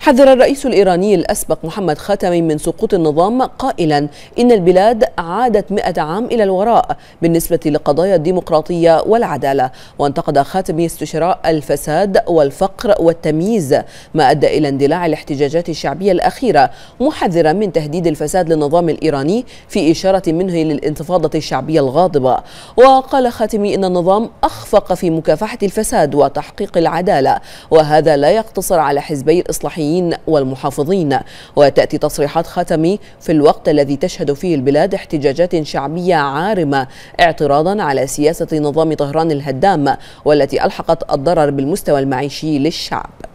حذر الرئيس الإيراني الأسبق محمد خاتمي من سقوط النظام قائلا إن البلاد عادت مئة عام إلى الوراء بالنسبة لقضايا الديمقراطية والعدالة وانتقد خاتمي استشراء الفساد والفقر والتمييز ما أدى إلى اندلاع الاحتجاجات الشعبية الأخيرة محذرا من تهديد الفساد للنظام الإيراني في إشارة منه للانتفاضة الشعبية الغاضبة وقال خاتمي إن النظام أخفق في مكافحة الفساد وتحقيق العدالة وهذا لا يقتصر على حزبي الإصلاحيين الحرمين والمحافظين وتأتي تصريحات خاتمي في الوقت الذي تشهد فيه البلاد احتجاجات شعبية عارمة اعتراضا على سياسة نظام طهران الهدام والتي ألحقت الضرر بالمستوى المعيشي للشعب